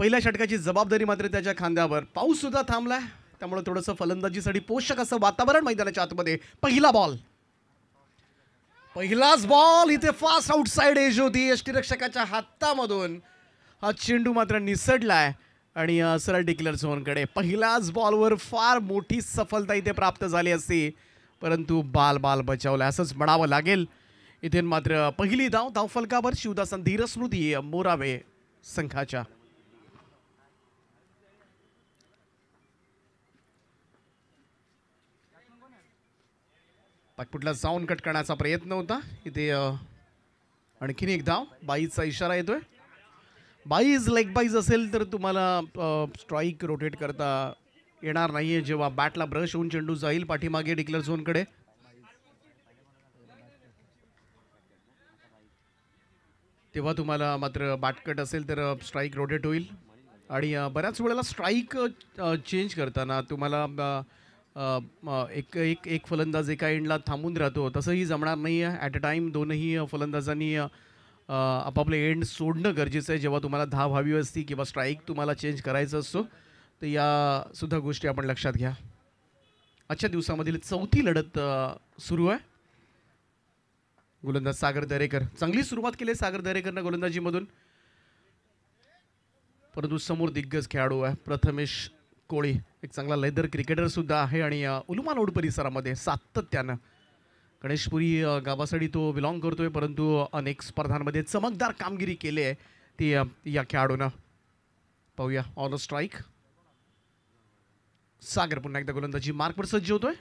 पहिल्या षटकाची जबाबदारी मात्र त्याच्या खांद्यावर पाऊस सुद्धा थांबलाय त्यामुळे थोडंसं फलंदाजीसाठी पोषक असं वातावरण मैदानाच्या आतमध्ये पहिला बॉल पहिलाच बॉल इथे फास्ट आउटसाइड एज होती यष्टीरक्षकाच्या हातामधून हा चेंडू मात्र निसडलाय आणि सरळ डिक्लेअर झोनकडे पहिलाच बॉलवर फार मोठी सफलता इथे प्राप्त झाली असती परंतु बाल बाल बचावला असंच म्हणावं लागेल इथे मात्र पहिली धाव धावफलकावर शिवदासन धीरस्मृती मोरावे संघाच्या कुठला जाऊन कट करण्याचा प्रयत्न होता इथे आणखीन एकदा धाव बाईजचा इशारा येतोय बाईज लेग बाईज असेल तर तुम्हाला स्ट्राईक रोटेट करता येणार नाहीये जेव्हा बॅटला ब्रश होऊन चेंडू जाईल पाठीमागे डिक्लेअर झोनकडे तेव्हा तुम्हाला मात्र बाटकट असेल तर स्ट्राईक रोटेट होईल आणि बऱ्याच वेळेला स्ट्राईक चेंज करताना तुम्हाला एक एक एक फलंदाज एका एंडला थांबून राहतो तसंही जमणार नाही आहे ॲट अ टाईम दोनही फलंदाजांनी आपापले एंड सोडणं गरजेचं आहे जेव्हा तुम्हाला धाव हवी असती किंवा स्ट्राईक तुम्हाला चेंज करायचं असतो तर यासुद्धा गोष्टी आपण लक्षात घ्या आजच्या दिवसामधील चौथी लढत सुरू आहे गोलंदाज सागर दरेकर चांगली सुरुवात केली सागर दरेकरनं गोलंदाजीमधून परंतु समोर दिग्गज खेळाडू आहे प्रथमेश कोळी एक चांगला लेदर क्रिकेटर सुद्धा आहे आणि उलुमालोड परिसरामध्ये सातत्यानं गणेशपुरी गावासाठी तो बिलॉंग करतोय परंतु अनेक स्पर्धांमध्ये चमकदार कामगिरी केली आहे ती या खेळाडूनं पाहूया ऑन स्ट्राईक सागर पुन्हा एकदा गोलंदाजी मार्कवर सज्ज होतोय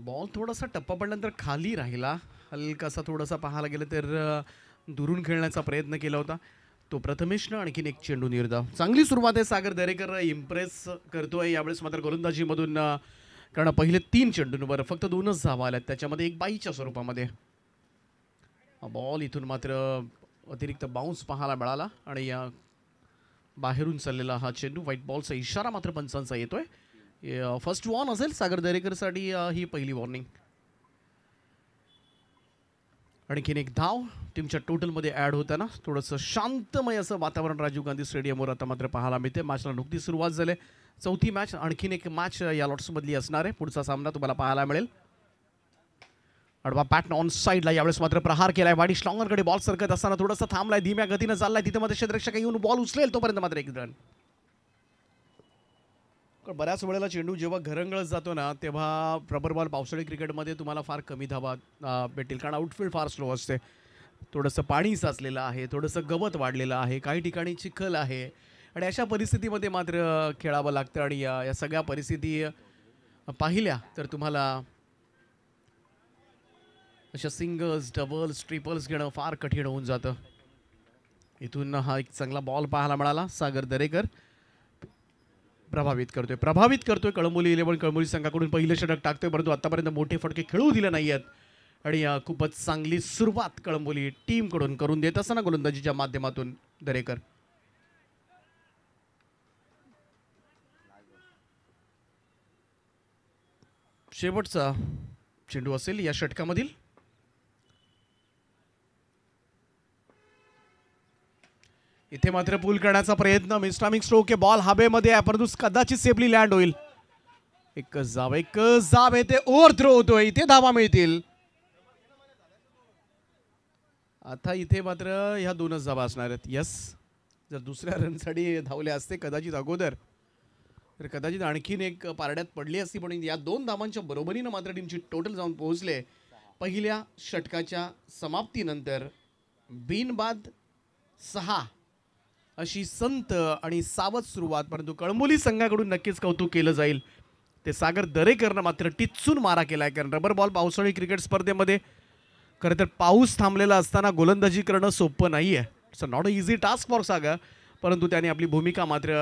बॉल थोडासा टप्पा पडल्यानंतर खाली राहिला हलकासा थोडासा पाहायला गेलं तर दुरून खेळण्याचा प्रयत्न केला होता तो प्रथमेशनं आणखीन एक चेंडू निर्धा चांगली सुरुवात आहे सागर दरेकर इम्प्रेस करतोय यावेळेस मात्र गोलंदाजीमधून कारण पहिले तीन चेंडूंवर फक्त दोनच धावा आल्यात त्याच्यामध्ये एक बाईच्या स्वरूपामध्ये बॉल इथून मात्र अतिरिक्त बाउन्स पाहायला मिळाला आणि या बाहेरून चाललेला हा चेंडू व्हाईट बॉलचा इशारा मात्र पंचांचा येतोय फर्स्ट वॉर्न असेल सागर दरेकरसाठी ही पहिली वॉर्निंग आणखीन एक धाव टीमच्या टोटलमध्ये ऍड होताना थोडंसं शांतमय असं वातावरण राजीव गांधी स्टेडियमवर आता मात्र पाहायला मिळते मॅचला नुकतीच सुरुवात झाली चौथी मॅच आणखीन एक मॅच या लॉट्समधली असणार आहे पुढचा सामना तुम्हाला पाहायला मिळेल अडवा पॅटन ऑन साईडला यावेळेस मात्र प्रहार केलाय वाडी स्ट्रॉंगरकडे बॉल सरकत असताना थोडासा थांबलाय धीम्या गतीनं चाललाय तिथे मध्ये क्षेत्ररक्षक येऊन बॉल उचलेल तोपर्यंत मात्र एक रन बऱ्याच वेळेला चेंडू जेव्हा घरंगळत जातो ना तेव्हा रबर बॉल पावसाळी क्रिकेटमध्ये तुम्हाला फार कमी धावा भेटतील कारण आउटफील्ड फार स्लो असते थोडंसं पाणी साचलेलं आहे थोडंसं गवत वाढलेलं आहे काही ठिकाणी चिखल आहे आणि अशा परिस्थितीमध्ये मात्र खेळावं लागतं आणि या, या सगळ्या परिस्थिती पाहिल्या तर तुम्हाला अशा सिंगल्स डबल्स ट्रिपल्स घेणं फार कठीण होऊन जातं इथून हा एक चांगला बॉल पाहायला मिळाला सागर दरेकर प्रभावित करतोय प्रभावित करतोय कळंबोली इलेव्हन कळंबोली संघाकडून पहिले षटक टाकतोय परंतु आतापर्यंत मोठे फटके खेळू दिले नाही आहेत आणि खूपच चांगली सुरुवात कळंबोली टीमकडून करून देत असताना गोलंदाजीच्या माध्यमातून दरेकर शेवटचा चेंडू असेल या षटकामधील इथे मात्र पूल करण्याचा प्रयत्न मिस्टामिक स्ट्रोक हे बॉल हवेमध्ये आहे परंतु कदाचित सेफली लँड होईल एक जाब एक जाब येथे ओव्हर थ्रो होतोय इथे धावा मिळतील आता इथे मात्र ह्या दोनच जाबा असणार आहेत यस जर दुसऱ्या रनसाठी धावले असते कदाचित अगोदर तर कदाचित आणखीन एक पारड्यात पडली असती पण या दोन धावांच्या बरोबरीनं मात्र टीमची टोटल जाऊन पोहोचले पहिल्या षटकाच्या समाप्तीनंतर बिनबाद सहा अशी संत आणि सावध सुरुवात परंतु कळंबोली संघाकडून नक्कीच कौतुक केलं जाईल ते सागर दरेकरनं मात्र टिचून मारा केला आहे कारण रबर बॉल पावसाळी क्रिकेट स्पर्धेमध्ये खरं तर पाऊस थांबलेला असताना गोलंदाजी करणं सोपं नाही आहे it's not a easy task for Sagar परंतु त्याने आपली भूमिका मात्र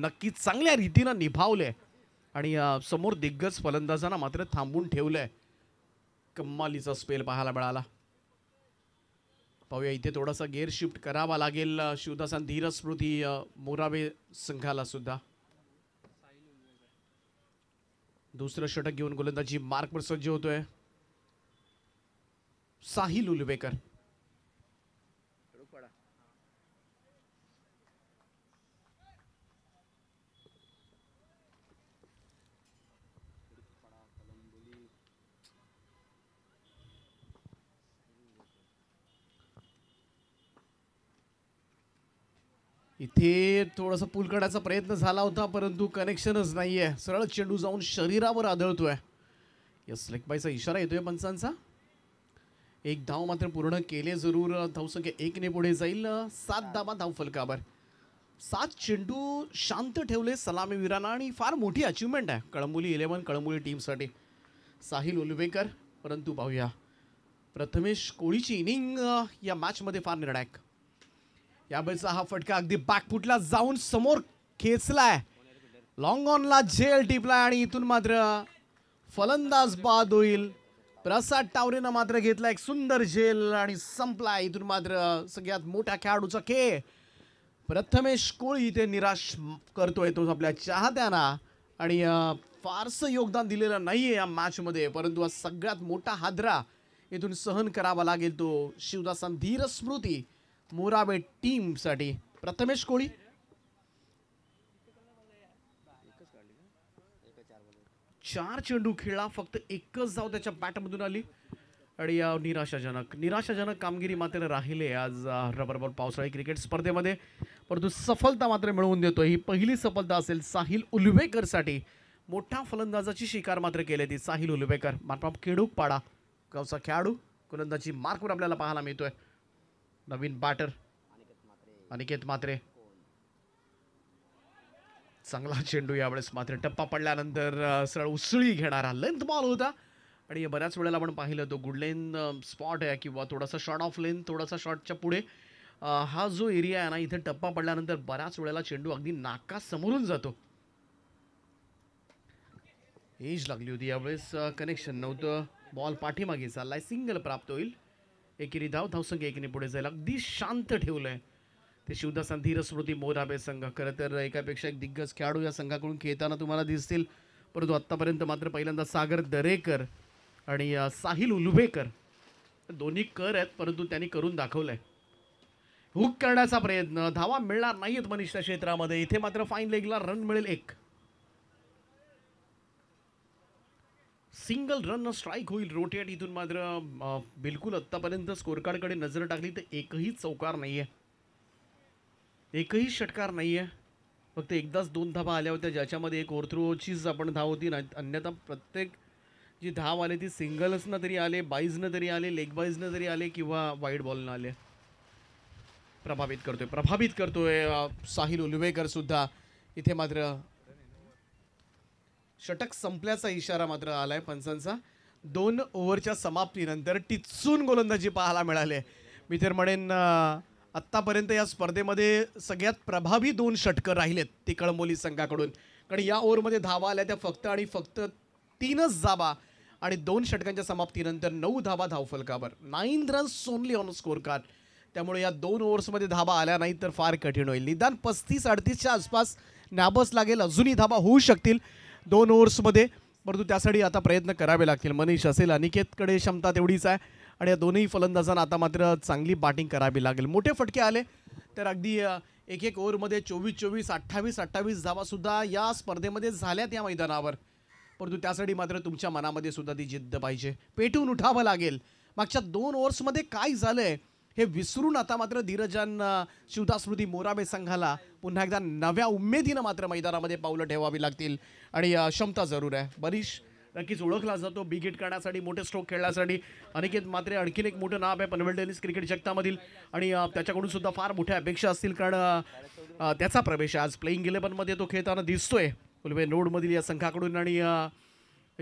नक्कीच चांगल्या रीतीनं निभावले आणि समोर दिग्गज फलंदाजांना मात्र थांबून ठेवलं आहे कम्मालीचा स्पेल पाहायला मिळाला पाहूया इथे थोडासा गेअर शिफ्ट करावा लागेल शिवदासन धीर स्मृती मोरावे संघाला सुद्धा दुसरं षटक घेऊन गोलंदाजी मार्कवर सज्ज होतोय साहिल उलवेकर इथे थोडासा पूल करण्याचा प्रयत्न झाला होता परंतु कनेक्शनच नाही आहे सरळ चेंडू जाऊन शरीरावर आदळतोय यस बायचा इशारा येतोय पंचांचा एक धाव मात्र पूर्ण केले जरूर धावसंख्या एकने पुढे जाईल सात धाबा धाव फलकावर सात चेंडू शांत ठेवले सलामीवीरांना आणि फार मोठी अचीवमेंट आहे कळंबोली इलेव्हन कळंबोली टीमसाठी साहिल उलवेकर परंतु पाहूया प्रथमेश कोळीची इनिंग या मॅचमध्ये फार निर्णायक यावेळेचा हा फटका अगदी बॅकफुटला जाऊन समोर खेचलाय लॉंग ऑनला झेल टिपलाय आणि इथून मात्र फलंदाज बाद होईल प्रसाद टावरेनं मात्र घेतला एक सुंदर झेल आणि संपला इथून मात्र सगळ्यात मोठ्या खेळाडूचा खेळ प्रथमेश कोळी इथे निराश करतोय तो आपल्या चाहत्यांना आणि फारसं योगदान दिलेलं नाही आहे या मॅचमध्ये परंतु सगळ्यात मोठा हादरा इथून सहन करावा लागेल तो शिवदासन धीर स्मृती मोराबे साठी प्रथमेश कोळी चार चेंडू खेळला फक्त एकच जाऊ त्याच्या बॅटमधून आली आणि निराशाजनक निराशाजनक कामगिरी मात्र राहिले आज रबरबॉल पावसाळी क्रिकेट स्पर्धेमध्ये परंतु सफलता मात्र मिळवून देतो ही पहिली सफलता असेल साहिल साठी मोठा फलंदाजाची शिकार मात्र केली ती साहिल उलवेकर मार्फाप खेडूक पाडा गावचा खेळाडू फलंदाजी मार्कवर आपल्याला पाहायला मिळतोय नवीन बॅटर अनिकेत मात्रे चांगला चेंडू यावेळेस मात्र टप्पा पडल्यानंतर सरळ उसळी घेणारा लेंथ बॉल होता आणि बऱ्याच वेळेला आपण पाहिलं तो गुड लेन स्पॉट आहे किंवा थोडासा शॉर्ट ऑफ लेन थोडासा शॉर्टच्या पुढे हा जो एरिया आहे ना इथे टप्पा पडल्यानंतर बऱ्याच वेळेला चेंडू अगदी नाका समोरून जातो एज लागली होती यावेळेस कनेक्शन नव्हतं बॉल पाठीमागे चाललाय सिंगल प्राप्त होईल एकेरी धाव संघ एकीने पुढे जाईल अगदी शांत ठेवलं आहे ते शिवदासन धीर मोराबे संघ खरं तर एकापेक्षा एक दिग्गज खेळाडू या संघाकडून खेळताना तुम्हाला दिसतील परंतु आत्तापर्यंत मात्र पहिल्यांदा सागर दरेकर आणि साहिल उलुभेकर दोन्ही कर आहेत परंतु त्यांनी करून दाखवलं आहे हुक करण्याचा प्रयत्न धावा मिळणार नाही आहेत मनीषच्या क्षेत्रामध्ये इथे मात्र फाईन लेगला रन मिळेल एक सिंगल रन स्ट्राईक होईल रोटेट इथून मात्र बिलकुल आत्तापर्यंत स्कोरकार्डकडे नजर टाकली तर एकही चौकार नाही आहे एकही षटकार नाही आहे फक्त एकदाच दोन धावा आल्या होत्या ज्याच्यामध्ये एक ओरथ्रोचीच आपण धाव होती ना अन्यथा प्रत्येक जी धाव आली ती सिंगल्सनं तरी आले बाईजनं तरी आले लेग बाईजनं तरी आले किंवा वाईट बॉलनं आले प्रभावित करतोय प्रभावित करतोय साहिल उलवेकर सुद्धा इथे मात्र षटक संपल्याचा इशारा मात्र आलाय आहे पंचांचा दोन ओव्हरच्या समाप्तीनंतर टिचून गोलंदाजी पाहायला मिळाले मी तर म्हणेन आत्तापर्यंत या स्पर्धेमध्ये सगळ्यात प्रभावी दोन षटकं राहिलेत ती संघाकडून कारण या ओव्हरमध्ये धावा आल्या त्या फक्त आणि फक्त तीनच जाबा आणि दोन षटकांच्या समाप्तीनंतर नऊ धाबा धावफलकावर nine runs only on score card त्यामुळे या दोन ओव्हर्समध्ये धाबा आल्या नाही तर फार कठीण होईल निदान पस्तीस अडतीसच्या आसपास नाबस लागेल अजूनही धाबा होऊ शकतील दोन ओव्हर्समध्ये परंतु त्यासाठी आता प्रयत्न करावे लागतील मनीष असेल अनिकेतकडे क्षमता तेवढीच आहे आणि या दोन्ही फलंदाजांना आता मात्र चांगली बॅटिंग करावी लागेल मोठे फटके आले तर अगदी एक एक ओव्हरमध्ये चोवीस चोवीस अठ्ठावीस अठ्ठावीस जावासुद्धा या स्पर्धेमध्ये झाल्यात या मैदानावर परंतु त्यासाठी मात्र तुमच्या मनामध्ये सुद्धा ती जिद्द पाहिजे पेटून उठावं लागेल मागच्या दोन ओव्हर्समध्ये काय झालं आहे हे विसरून आता मात्र धीरजन स्मृती मोराबे संघाला पुन्हा एकदा नव्या उमेदीनं मात्र मैदानामध्ये पावलं ठेवावी लागतील आणि क्षमता जरूर आहे बरीच नक्कीच ओळखला जातो बिग हिट करण्यासाठी मोठे स्ट्रोक खेळण्यासाठी अनिकेत मात्र आणखीन एक मोठं नाव आहे पनवेल टेनिस क्रिकेट जगतामधील आणि त्याच्याकडून सुद्धा फार मोठ्या अपेक्षा असतील कारण त्याचा प्रवेश आज प्लेईंग इलेव्हनमध्ये तो खेळताना दिसतोय कुलवे नोडमधील या संघाकडून आणि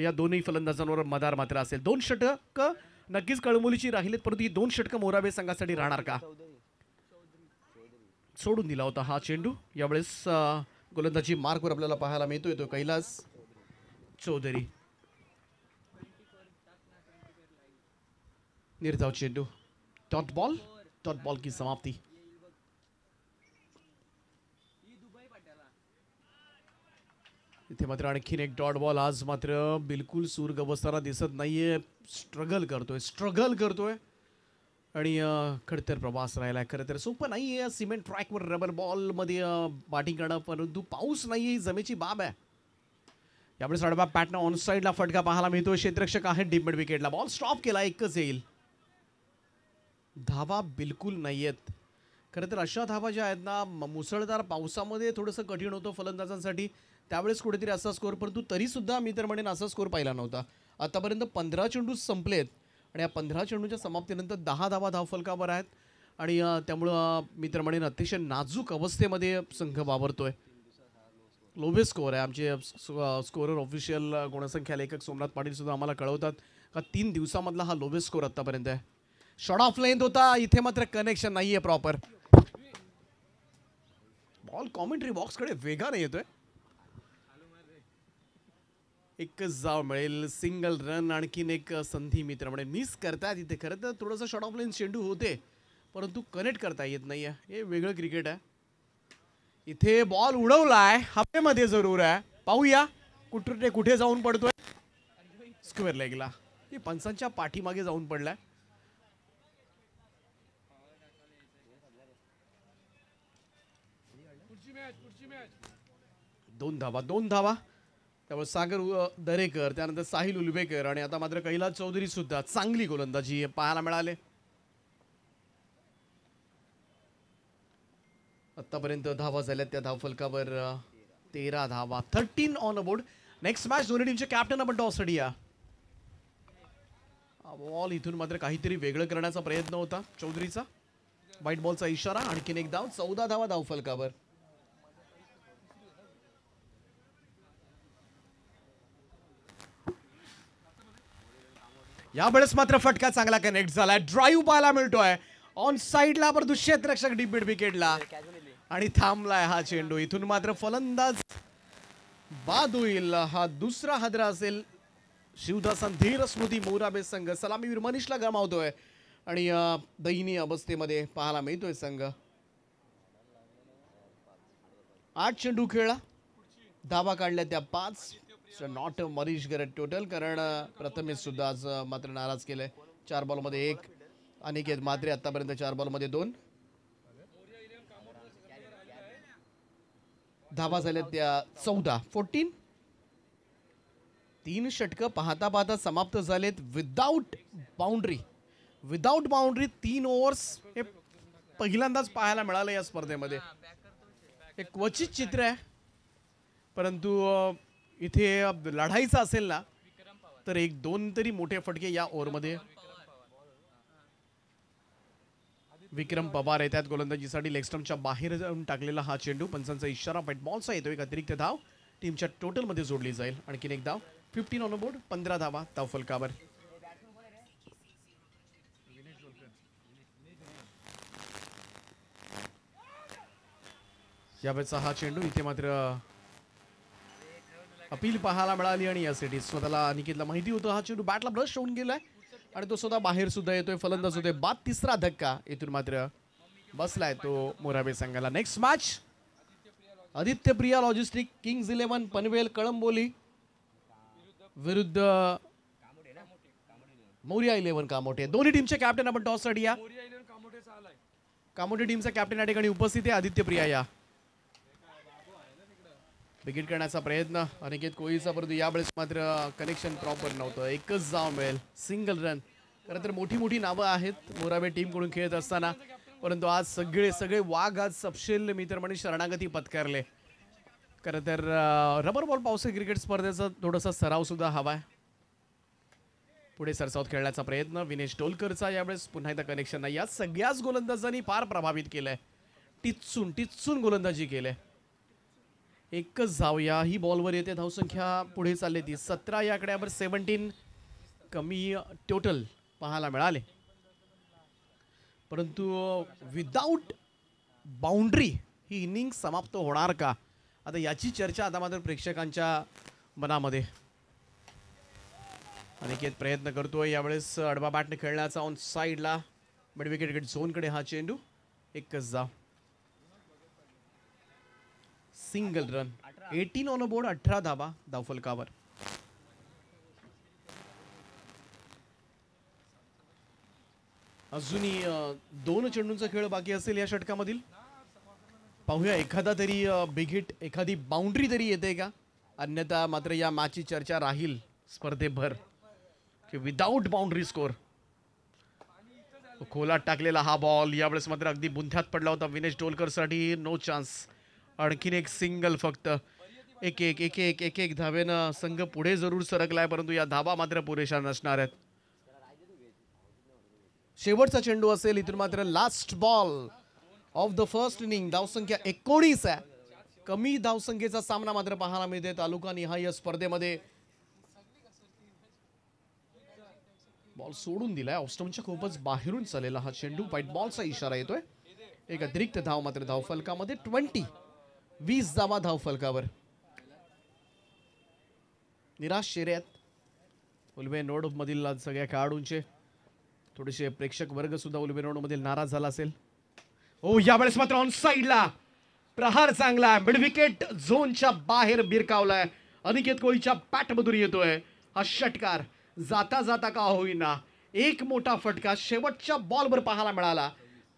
या दोन्ही फलंदाजांवर मदार मात्र असेल दोन षटक नक्कीच कळमुलीची राहिलेत परंतु ही दोन षटक मोराबे संघासाठी राहणार का सोडून दिला होता हा चेंडू यावेळेस गोलंदाजी मार्कवर आपल्याला पाहायला मिळतोय तो कैलास चौधरी निर्धाव चेंडू टॉट बॉल टॉट बॉल की समाप्ती इथे मात्र आणखीन एक डॉट बॉल आज मात्र बिलकुल सूर बसताना दिसत नाहीये स्ट्रगल करतोय स्ट्रगल करतोय आणि खरं प्रवास राहिला खरं तर सोपं नाही आहे सिमेंट ट्रॅकवर रबर मध्ये बॅटिंग करणं परंतु पाऊस नाही आहे ही जमेची बाब आहे त्यामुळे साडेबाब पॅटनं ऑन साईडला फटका पाहायला मिळतोय क्षेत्रक्षक आहे डिपमिड विकेटला बॉल स्टॉप केला एकच येईल धावा बिलकुल नाही आहेत खरं तर अशा धावा ज्या आहेत ना मुसळधार पावसामध्ये थोडंसं कठीण होतं फलंदाजांसाठी त्यावेळेस कुठेतरी असा स्कोर परंतु तरीसुद्धा मी तर म्हणेन असा स्कोर पाहिला नव्हता आतापर्यंत पंधरा चेंडू संपलेत आणि या पंधरा चेंडूच्या समाप्तीनंतर दहा धावा धावफलकावर आहेत आणि त्यामुळं मी तर म्हणेन अतिशय नाजूक अवस्थेमध्ये संघ वावरतोय आहे लोवेस्ट स्कोअर आहे आमचे स्कोरर ऑफिशियल गुणसंख्या लेखक सोमनाथ पाटील सुद्धा आम्हाला कळवतात का तीन दिवसामधला हा लोवेस्ट स्कोर आतापर्यंत आहे शॉर्ट ऑफ लेंथ होता इथे मात्र कनेक्शन नाही आहे प्रॉपर बॉल कॉमेंट्री बॉक्सकडे वेगा नाही येतोय एकच जाव मिळेल सिंगल रन आणखीन एक संधी मित्र म्हणजे मिस करतात इथे खरं तर थोडंसं शॉर्ट ऑफ लेन चेंडू होते परंतु कनेक्ट करता येत नाही हे वेगळं क्रिकेट आहे इथे बॉल उडवलाय आहे जरूर आहे पाहूया कुठे कुठे जाऊन पडतोय स्क्वेअर लेगला हे पंचांच्या पाठीमागे जाऊन पडलाय दोन धावा दोन धावा त्यामुळे सागर दरेकर त्यानंतर साहिल उलबेकर आणि आता मात्र कैलास चौधरी सुद्धा चांगली गोलंदाजी पाहायला मिळाले आतापर्यंत धावा झाल्यात त्या धावफलकावर तेरा धावा thirteen on a board next match दोन्ही टीमचे कॅप्टन आपण टॉससाठी या बॉल इथून मात्र काहीतरी वेगळं करण्याचा प्रयत्न होता चौधरीचा व्हाईट बॉलचा इशारा आणखीन एक धाव चौदा धावा धावफलकावर यावेळेस मात्र फटका चांगला कनेक्ट झालाय ड्राईव्ह पाहायला मिळतोय ऑन साईडला पण दुष्येत रक्षक विकेटला आणि थांबलाय हा चेंडू इथून मात्र फलंदाज बाद होईल हा दुसरा हादरा असेल शिवदासन धीर स्मृती मोराबे संघ सलामीवीर मनीषला गमावतोय आणि दयनीय अवस्थेमध्ये पाहायला मिळतोय संघ आठ चेंडू खेळला दावा काढल्या त्या पाच नॉट अ मरीश गरे टोटल कारण प्रथमेश सुद्धा आज मात्र नाराज केलंय चार चार बॉलमध्ये एक अनिकेत मात्र आतापर्यंत चार बॉलमध्ये दोन धावा झाल्या त्या चौदा फोर्टीन तीन षटक पाहता पाहता समाप्त झालेत विदाऊट बाउंड्री विदाऊट बाउंड्री तीन ओव्हर्स हे पहिल्यांदाच पाहायला मिळालं या स्पर्धेमध्ये हे क्वचित चित्र आहे परंतु इथे लढायचं असेल ना तर एक दोन तरी मोठे फटके या ओव्हरमध्ये विक्रम पवार येतात गोलंदाजीसाठी लेगस्टमच्या बाहेर जाऊन टाकलेला हा चेंडू पंचांचा इशारा बॅट बॉलचा येतो एक अतिरिक्त धाव टीमच्या टोटलमध्ये जोडली जाईल आणखीन एक धाव फिफ्टीन ऑन बोर्ड पंधरा धावा धाव फलकावर यावेळेचा हा चेंडू इथे मात्र अपील पाहायला मिळाली आणि या सिटीत स्वतःला निकितला माहिती होतं हा चेंडू बॅटला ब्रश होऊन गेलाय आणि तो स्वतः बाहेर सुद्धा येतोय फलंदाज होतोय बाद तिसरा धक्का येथून मात्र बसलाय तो मोराबे संघाला next match Aditya Priya logistic kings eleven Panvel Kalamboli विरुद्ध मौर्या इलेव्हन कामोटे दोन्ही टीमचे कॅप्टन आपण टॉस साठी या कामोटे टीमचा कॅप्टन या ठिकाणी उपस्थित आहे आदित्य प्रिया या विकेट करण्याचा प्रयत्न अनिकेत कोहलीचा परंतु यावेळेस मात्र कनेक्शन प्रॉपर नव्हतं एकच जाव मिळेल सिंगल रन खरं तर मोठी मोठी नावं आहेत मोराबे टीमकडून खेळत असताना परंतु आज सगळे सगळे वाघ आज सपशेल मित्र तर शरणागती पत्करले खरं तर रबर बॉल पावसे क्रिकेट स्पर्धेचा थोडासा सरावसुद्धा हवा आहे पुढे सरसावत खेळण्याचा प्रयत्न विनेश टोलकरचा यावेळेस पुन्हा एकदा कनेक्शन नाही या सगळ्याच गोलंदाजांनी फार प्रभावित केलं आहे टिचून टिचून गोलंदाजी केलं आहे एकच जाऊया या ही बॉलवर येते धावसंख्या पुढे चालली ती सतरा या आकड्यावर सेवन्टीन कमी टोटल पाहायला मिळाले परंतु विदाऊट बाउंड्री ही इनिंग समाप्त होणार का आता याची चर्चा आता मात्र प्रेक्षकांच्या मनामध्ये अनिकेत प्रयत्न करतोय यावेळेस अडबा बॅटने खेळण्याचा ऑन साईडला मिडविकेट झोनकडे हा चेंडू एकच जाव single run eighteen on a board अठरा धाबा धावफलकावर अजूनही दोन चेंडूंचा खेळ बाकी असेल या षटकामधील पाहूया एखादा तरी बिग हिट एखादी बाउंड्री तरी येते का अन्यथा मात्र या मॅचची चर्चा राहील स्पर्धेभर की विदाऊट बाउंड्री स्कोर खोलात टाकलेला हा बॉल यावेळेस मात्र अगदी बुंध्यात पडला होता विनेश डोलकरसाठी नो चान्स आणखीन एक सिंगल फक्त एक एक एक एक एक एक धावेनं संघ पुढे जरूर सरकलाय परंतु या धावा मात्र पुरेशा नसणार आहेत शेवटचा चेंडू असेल इथून मात्र last ball of the first inning धावसंख्या एकोणीस आहे कमी धावसंख्येचा सामना मात्र पाहायला मिळते तालुका निहाय स्पर्धेमध्ये बॉल सोडून दिलाय ऑस्टमच्या खूपच बाहेरून चाललेला हा चेंडू वाईट बॉलचा इशारा येतोय एक अतिरिक्त धाव मात्र धाव फलकामध्ये ट्वेंटी वीस जावा फलकावर निराश शेर्यात उलवे नोड सगळ्या खेळाडूंचे थोडेसे प्रेक्षक वर्ग सुद्धा उलवे मधील नाराज झाला असेल हो यावेळेस मात्र ऑन साईडला प्रहार चांगला मिडविकेट झोनच्या बाहेर बिरकावलाय अनिकेत कोहलीच्या मधून येतोय हा षटकार जाता जाता का होईना एक मोठा फटका शेवटच्या बॉलवर पाहायला मिळाला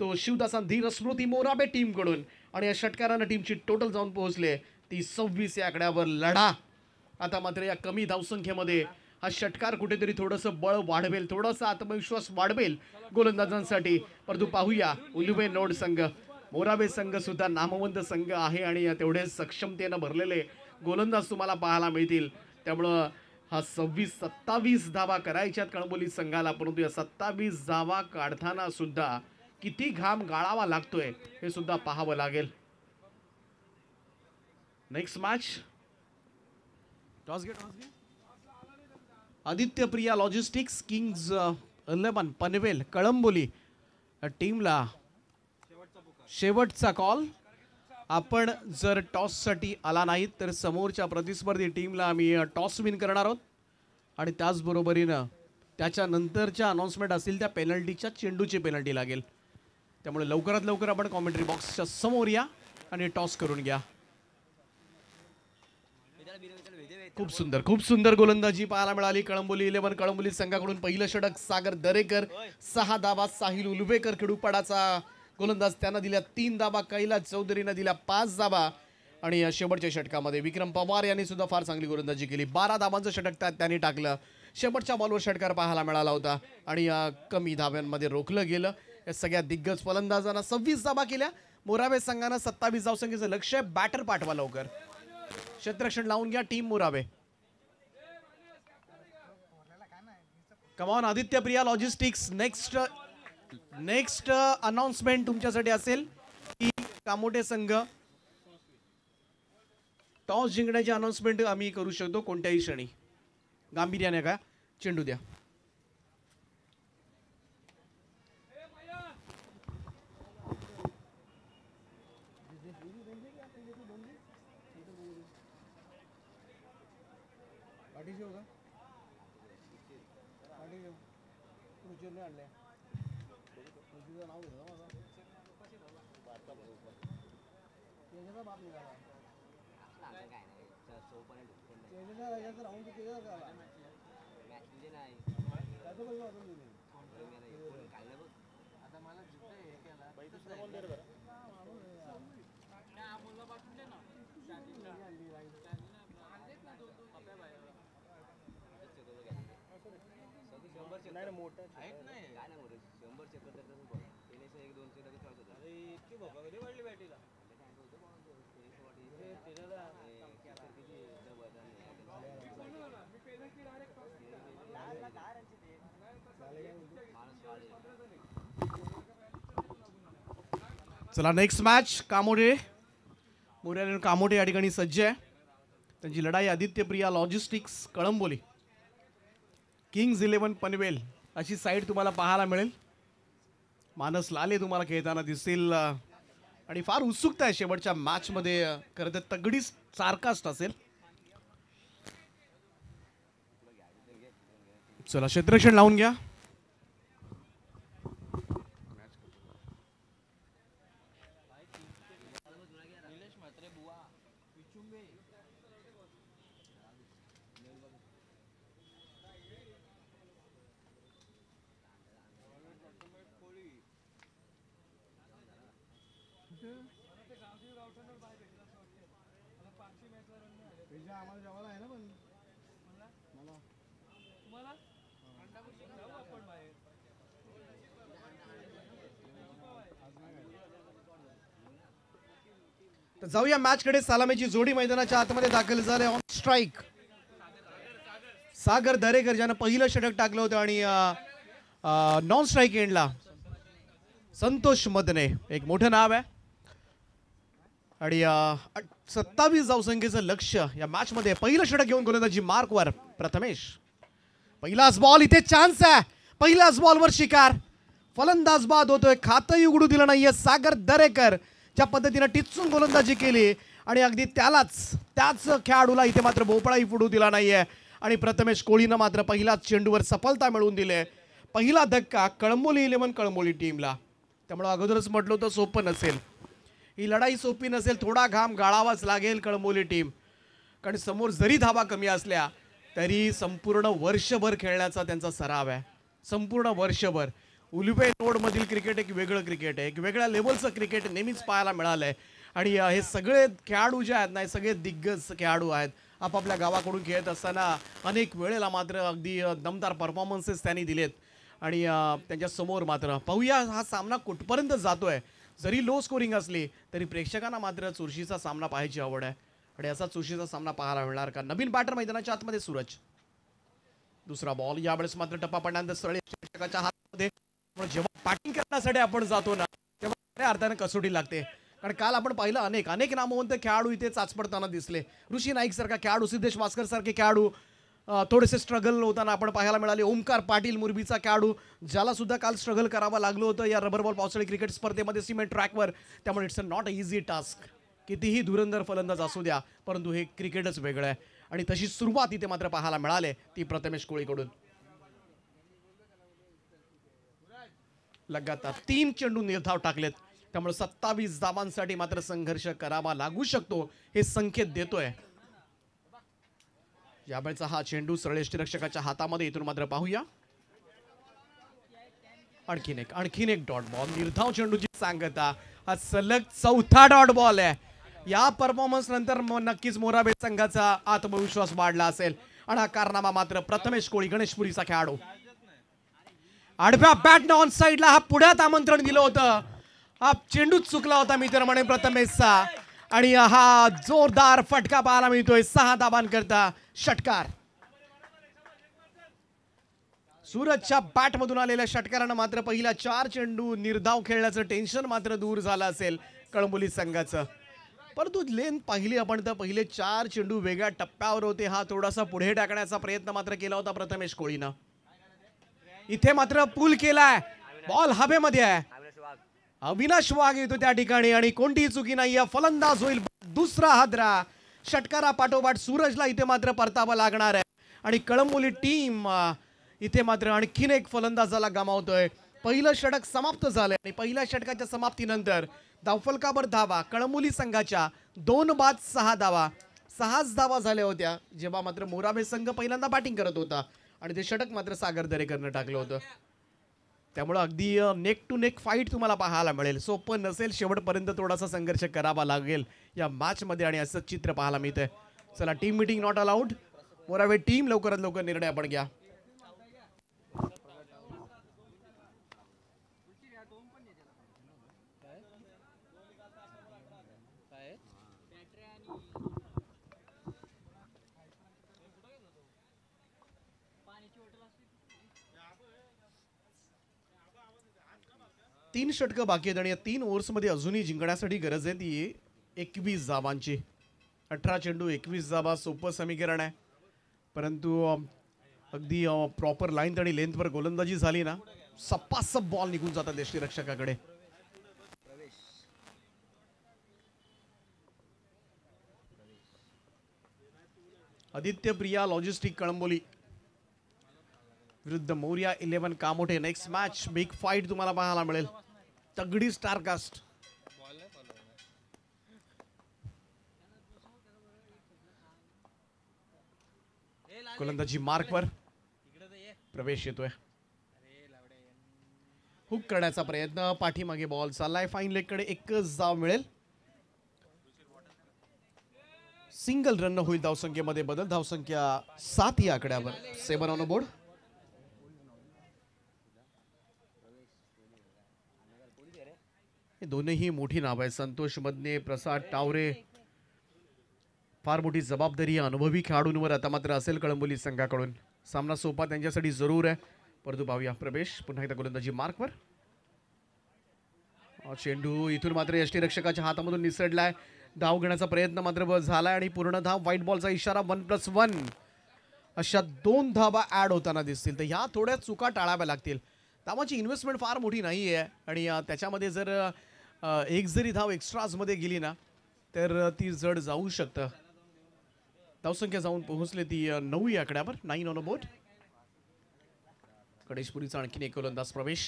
तो शिवदासांधी स्मृती मोराबे टीमकडून आणि या षटकारानं टीमची टोटल जाऊन पोहोचले ती सव्वीस या आकड्यावर लढा आता मात्र या कमी धावसंख्येमध्ये हा षटकार कुठेतरी थोडंसं बळ वाढवेल थोडासा आत्मविश्वास वाढवेल गोलंदाजांसाठी परंतु पाहूया उलुबे नोड संघ मोराबे संघ सुद्धा नामवंत संघ आहे आणि तेवढे सक्षमतेनं भरलेले गोलंदाज तुम्हाला पाहायला मिळतील त्यामुळं हा सव्वीस सत्तावीस धावा करायच्यात कळबोली संघाला परंतु या सत्तावीस धावा काढताना सुद्धा किती घाम गाळावा लागतोय हे सुद्धा पाहावं लागेल next match toss Aditya Priya logistics kings eleven Panvel Kalamboli टीमला शेवटचा कॉल आपण जर टॉससाठी आला नाही तर समोरच्या प्रतिस्पर्धी टीमला आम्ही टॉस विन करणार आहोत आणि त्याचबरोबरीनं त्याच्यानंतरच्या अनाऊन्समेंट असतील त्या पेनल्टीच्या चेंडूची पेनल्टी लागेल त्यामुळे लवकरात लवकर आपण कॉमेंट्री बॉक्सच्या समोर या आणि टॉस करून घ्या खूप सुंदर खूप सुंदर गोलंदाजी पाहायला मिळाली कळंबोली इलेव्हन कळंबोली संघाकडून पहिलं षटक सागर दरेकर सहा दाबा साहिल उलुबेकर खेडूपाडाचा गोलंदाज त्यांना दिल्या तीन दाबा कैला चौधरीनं दिल्या पाच दाबा आणि या शेवटच्या षटकामध्ये विक्रम पवार यांनी सुद्धा फार चांगली गोलंदाजी केली बारा दाबांचं षटक त्यांनी टाकलं शेवटच्या बॉलवर षटकार पाहायला मिळाला होता आणि कमी धाब्यांमध्ये रोखलं गेलं या सगळ्या दिग्गज फलंदाजांना सव्वीस जाबा केल्या मोराबे संघानं सत्तावीस धावसंख्येचं लक्ष बॅटर पाठवा लवकर क्षेत्रक्षण लावून घ्या टीम मोरावे कमान Aditya Priya logistics next next announcement तुमच्यासाठी असेल की कामोटे संघ टॉस जिंकण्याची अनाउन्समेंट आम्ही करू शकतो कोणत्याही क्षणी गांभीर्याने का चेंडू द्या ಹೇಳಲಿ ಇದು ನಾವು ಯಾच्याचा बाप निघाला आमचं काय नाही सो पण याच्याचा याच्याचा राऊंड किती झाला मॅच म्हणजे नाही त्याचं बोललो अजून नाही मोठा काय नाही काय नाही मोठं शंभरशे पंच्याहत्तर बघ तेलाचं एक दोनशे लगेच पाच होतं अरे इतकी बघा कधी वाढली बॅटरीला चला नेक्स्ट मॅच कामोडे मोरे कामोडे या ठिकाणी सज्ज आहे त्यांची लढाई Aditya Priya logistics Kalamboli kings eleven Panvel अशी साईड तुम्हाला पाहायला मिळेल मानस लाले तुम्हाला खेळताना दिसतील आणि फार उत्सुकता आहे शेवटच्या मॅचमध्ये खरं तर तगडीच सारकास्ट असेल चला क्षेत्रक्षण लावून घ्या जाऊया मॅचकडे सलामीची जोडी मैदानाच्या आतमध्ये दाखल झाले ऑन स्ट्राईक सागर दरेकर ज्यानं पहिलं षटक टाकलं होतं आणि नॉन स्ट्राईक एंडला संतोष मदने एक मोठं नाव आहे आणि सत्तावीस संख्येचं लक्ष या मॅचमध्ये पहिलं षटक घेऊन गोलंदाजी मार्कवर प्रथमेश पहिलाच बॉल इथे चान्स आहे पहिलाच बॉलवर शिकार फलंदाज बाद होतोय खातही उघडू दिलं नाहीये सागर दरेकर ज्या पद्धतीनं टिचून गोलंदाजी केली आणि अगदी त्यालाच त्याच खेळाडूला इथे मात्र भोपळाही फुडू दिला नाही आहे आणि प्रथमेश कोळीनं मात्र पहिलाच चेंडूवर सफलता मिळवून दिली आहे पहिला धक्का कळंबोली इलेव्हन कळंबोली टीमला त्यामुळं अगोदरच म्हटलं तर सोपं नसेल ही लढाई सोपी नसेल थोडा घाम गाळावाच लागेल कळंबोली टीम कारण समोर जरी धावा कमी असल्या तरी संपूर्ण वर्षभर खेळण्याचा त्यांचा सराव आहे संपूर्ण वर्षभर उलिपे रोडमधील क्रिकेट एक वेगळं क्रिकेट आहे एक वेगळ्या लेवलचं क्रिकेट नेहमीच पाहायला मिळालं आहे आणि हे सगळे खेळाडू जे आहेत ना हे सगळे दिग्गज खेळाडू आहेत आपापल्या गावाकडून खेळत असताना अनेक वेळेला मात्र अगदी दमदार परफॉर्मन्सेस त्यांनी दिलेत आणि त्यांच्या समोर मात्र पाहूया हा सामना कुठपर्यंत जातोय जरी लो स्कोरिंग असली तरी प्रेक्षकांना मात्र चुरशीचा सामना पाहायची आवड आहे आणि असा चुरशीचा सामना पाहायला मिळणार का नवीन बॅटर मैदानाच्या आतमध्ये सूरज दुसरा बॉल यावेळेस मात्र टप्पा पडल्यानंतर सरळ प्रेक्षकाच्या हातमध्ये जेव्हा बॅटिंग करण्यासाठी आपण जातो ना तेव्हा खऱ्या अर्थानं कसोटी लागते कारण काल आपण पाहिलं अनेक अनेक नामवंत खेळाडू इथे चाचपडताना दिसले ऋषी नाईक सारखा खेळाडू सिद्धेश वास्कर सारखे खेळाडू थोडेसे स्ट्रगल होताना आपण पाहायला मिळाले ओमकार पाटील मुरबीचा खेळाडू ज्याला सुद्धा काल स्ट्रगल करावं लागलं होतं या रबर बॉल पावसाळी क्रिकेट स्पर्धेमध्ये सिमेंट ट्रॅकवर त्यामुळे it's a not a easy task कितीही धुरंधर फलंदाज असू द्या परंतु हे क्रिकेटच वेगळं आहे आणि तशी सुरुवात इथे मात्र पाहायला मिळाले ती प्रथमेश कोळीकडून लगातार तीन चेंडू निर्धाव टाकलेत त्यामुळे सत्तावीस धावांसाठी मात्र संघर्ष करावा लागू शकतो हे संकेत देतोय यावेळेचा हा चेंडू सरळ रक्षकाच्या हातामध्ये इथून मात्र पाहूया आणखीन एक आणखीन एक डॉट बॉल निर्धाव चेंडूची सांगता हा सलग चौथा डॉट बॉल आहे या परफॉर्मन्स नंतर नक्कीच मोराबे संघाचा आत्मविश्वास वाढला असेल आणि हा कारनामा मात्र प्रथमेश कोळी गणेशपुरीचा खेळाडू आडव्या बॅट ऑन साईडला हा पुढ्यात आमंत्रण दिलं होतं हा चेंडूच चुकला होता मी तर म्हणे प्रथमेशचा आणि हा जोरदार फटका पाहायला मिळतोय सहा दाबांकरता षटकार सूरजच्या मधून आलेल्या षटकारानं मात्र पहिला चार चेंडू निर्धाव खेळण्याचं टेन्शन मात्र दूर झालं असेल कळंबोली संघाचं परंतु लेन पाहिली आपण तर पहिले चार चेंडू वेगळ्या टप्प्यावर होते हा थोडासा पुढे टाकण्याचा प्रयत्न मात्र केला होता प्रथमेश कोळीनं इथे मात्र पूल केलाय बॉल हवेमध्ये आहे अविनाश वाघ येतो त्या ठिकाणी आणि कोणतीही चुकी नाही फलंदाज होईल दुसरा हादरा षटकारा पाठोपाठ सूरजला इथे मात्र परतावा लागणार आहे आणि कळंबोली टीम इथे मात्र आणखीन एक फलंदाजाला गमावतोय पहिलं षटक समाप्त झालंय आणि पहिल्या षटकाच्या समाप्तीनंतर धावफलकावर धावा कळंबोली संघाच्या दोन बाद सहा धावा सहाच धावा झाल्या होत्या जेव्हा मात्र मोराबे संघ पहिल्यांदा बॅटिंग करत होता आणि ते षटक मात्र सागर दरेकरनं टाकलं होतं त्यामुळं अगदी नेक टू नेक फाईट तुम्हाला पाहायला मिळेल सोपं नसेल शेवटपर्यंत थोडासा संघर्ष करावा लागेल या मॅचमध्ये आणि असं चित्र पाहायला मिळतंय चला team meeting not allowed Morave team लवकरात लवकर निर्णय आपण घ्या तीन षटकं बाकी आहेत आणि या तीन ओव्हर्समध्ये अजूनही जिंकण्यासाठी गरज आहे ती एकवीस जाबांची अठरा चेंडू एकवीस जाबा सोपं समीकरण आहे परंतु अगदी प्रॉपर लाईन आणि लेंथवर गोलंदाजी झाली ना सप्पासप बॉल निघून जातात यष्टीरक्षकाकडे आदित्य प्रिया लॉजिस्टिक कळंबोली विरुद्ध Maurya eleven Kamothe next match big fight तुम्हाला पाहायला मिळेल तगडी स्टार कास्ट गोलंदाजी मार्कवर प्रवेश येतोय हुक करण्याचा प्रयत्न पाठीमागे बॉल चाललाय फाईन लेग कडे एकच जाव मिळेल सिंगल रन होईल धावसंख्येमध्ये बदल धावसंख्या सात या आकड्यावर सेवन ऑन बोर्ड दोन्हीही मोठी नाव आहे संतोष मदने प्रसाद टावरे फार मोठी जबाबदारी अनुभवी खेळाडूंवर आता मात्र असेल कळंबोली संघाकडून सामना सोपा त्यांच्यासाठी जरूर आहे परंतु पाहूया प्रवेश पुन्हा एकदा गोलंदाजी मार्कवर चेंडू इथून मात्र यष्टीरक्षकाच्या हातामधून निसडलाय धाव घेण्याचा प्रयत्न मात्र झालाय आणि पूर्ण धाव व्हाईट बॉलचा इशारा वन प्लस वन अशा दोन धाबा ऍड होताना दिसतील तर ह्या थोड्या चुका टाळाव्या लागतील धावाची इन्व्हेस्टमेंट फार मोठी नाही आहे आणि त्याच्यामध्ये जर एक जरी धाव एक्स्ट्राजमध्ये गेली ना तर ती जड जाऊ शकतं धावसंख्या जाऊन पोहोचले ती नऊ या आकड्यावर नाईन ऑन अ बोट गणेशपुरीचा आणखीन एक गोलंदाज प्रवेश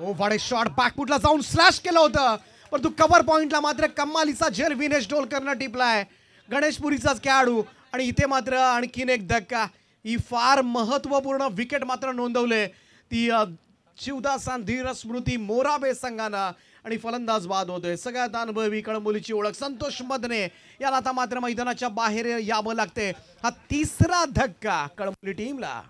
ओ वाडे शॉट बॅकपुटला जाऊन स्लॅश केलं होतं परंतु कव्हर पॉइंटला मात्र कमालीचा झेल विनेश करणं टिपलाय गणेशपुरीचाच खेळाडू आणि इथे मात्र आणखीन एक धक्का ही फार महत्वपूर्ण विकेट मात्र नोंदवले ती शिवदासन धीर स्मृती मोराबे संघानं आणि फलंदाज बाद होतोय सगळ्यात अनुभवी कळमुलीची ओळख संतोष मदने याला आता मात्र मैदानाच्या बाहेर यावं लागते हा तिसरा धक्का कळमुली टीमला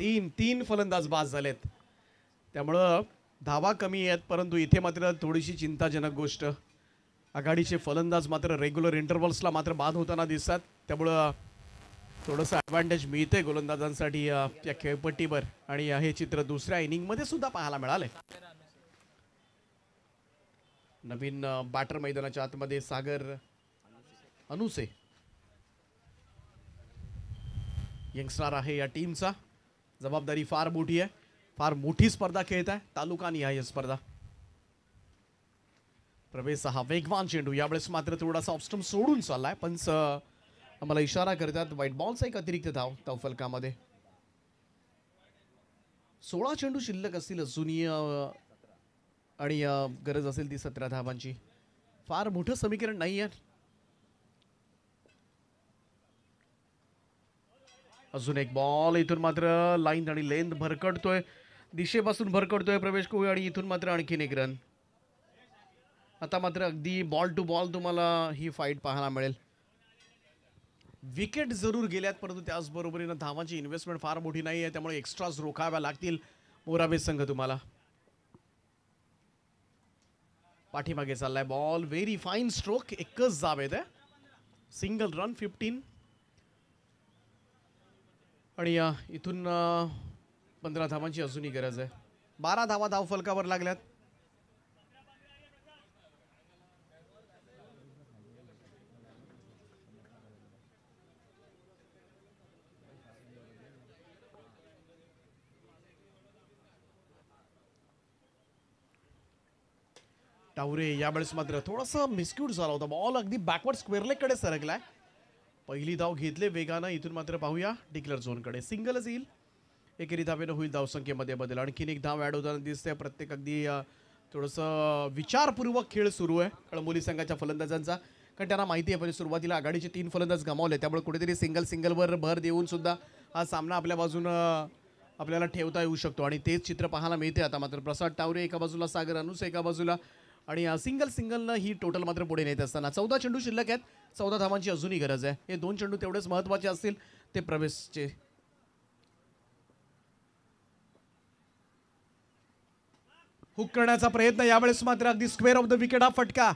तीन तीन फलंदाज बाद झालेत त्यामुळं धावा कमी आहेत परंतु इथे मात्र थोडीशी चिंताजनक गोष्ट आघाडीचे फलंदाज मात्र रेग्युलर इंटरवल्सला मात्र बाद होताना दिसतात त्यामुळं थोडंसं ॲडव्हान्टेज मिळते गोलंदाजांसाठी या खेळपट्टीवर आणि हे चित्र दुसऱ्या इनिंगमध्ये सुद्धा पाहायला मिळाले नवीन बॅटर मैदानाच्या आतमध्ये सागर अनुसे यंगस्टार आहे या टीमचा जबाबदारी फार मोठी आहे फार मोठी स्पर्धा खेळत आहे तालुका निहाय स्पर्धा प्रवेश हा वेगवान चेंडू यावेळेस मात्र थोडासा ऑप्स्टम सोडून चाललाय पण आम्हाला इशारा करतात व्हाईट बॉलचा एक अतिरिक्त धाव तौफलकामध्ये सोळा चेंडू शिल्लक असतील अजूनही आणि गरज असेल ती सतरा धावांची फार मोठं समीकरण नाही आहे अजून एक बॉल इथून मात्र लाईन आणि लेंथ भरकटतोय दिशेपासून भरकडतोय प्रवेश कोळी आणि इथून मात्र आणखीन एक रन आता मात्र अगदी बॉल टू बॉल तुम्हाला ही फाईट पाहायला मिळेल विकेट जरूर गेल्यात परंतु त्याचबरोबरीनं धावांची इन्व्हेस्टमेंट फार मोठी नाही आहे त्यामुळे एक्स्ट्रा रोखाव्या लागतील मोराबेज संघ तुम्हाला पाठीमागे चाललाय बॉल व्हेरी फाईन स्ट्रोक एकच जाब आहे सिंगल रन फिफ्टीन आणि इथून पंधरा धावांची अजूनही गरज आहे बारा धावा धाव फलकावर लागल्यात टावरे यावेळेस मात्र थोडासा मिस्क्यूट झाला होता बॉल अगदी बॅकवर्ड कडे सरकलाय पहिली धाव घेतले वेगानं इथून मात्र पाहूया डिक्लर कडे सिंगलच येईल एकेरी धावेनं होईल धावसंख्येमध्ये बदल आणखीन एक धाव ॲड होताना दिसते प्रत्येक अगदी थोडंसं विचारपूर्वक खेळ सुरू आहे कळंबोली संघाच्या फलंदाजांचा कारण त्यांना माहिती आहे म्हणजे सुरुवातीला आघाडीचे तीन फलंदाज गमावले त्यामुळे कुठेतरी सिंगल सिंगलवर भर देऊन सुद्धा हा सामना आपल्या बाजून आपल्याला ठेवता येऊ शकतो आणि तेच चित्र पाहायला मिळते आता मात्र प्रसाद टावरे एका बाजूला सागर अनुस एका बाजूला आणि सिंगल सिंगलनं ही टोटल मात्र पुढे नेत असताना चौदा चेंडू शिल्लक आहेत चौदा धावांची अजूनही गरज आहे हे दोन चेंडू तेवढेच महत्त्वाचे असतील ते प्रवेशचे हुक करण्याचा प्रयत्न यावेळेस मात्र अगदी स्क्वेअर ऑफ द विकेट हा फटका